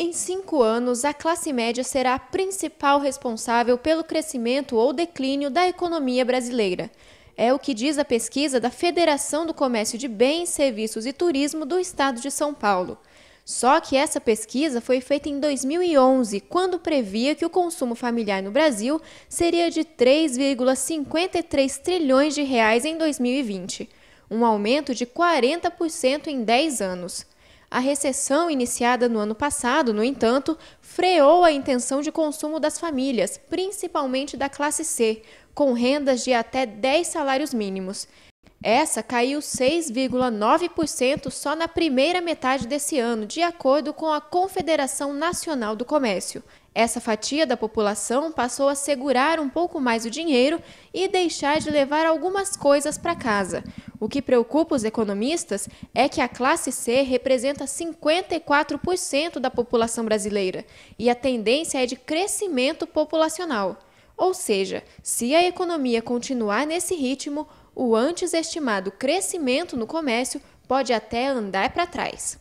Em cinco anos, a classe média será a principal responsável pelo crescimento ou declínio da economia brasileira. É o que diz a pesquisa da Federação do Comércio de Bens, Serviços e Turismo do Estado de São Paulo. Só que essa pesquisa foi feita em 2011, quando previa que o consumo familiar no Brasil seria de 3,53 trilhões de reais em 2020, um aumento de 40% em 10 anos. A recessão iniciada no ano passado, no entanto, freou a intenção de consumo das famílias, principalmente da classe C, com rendas de até 10 salários mínimos. Essa caiu 6,9% só na primeira metade desse ano, de acordo com a Confederação Nacional do Comércio. Essa fatia da população passou a segurar um pouco mais o dinheiro e deixar de levar algumas coisas para casa. O que preocupa os economistas é que a classe C representa 54% da população brasileira e a tendência é de crescimento populacional. Ou seja, se a economia continuar nesse ritmo, o antes estimado crescimento no comércio pode até andar para trás.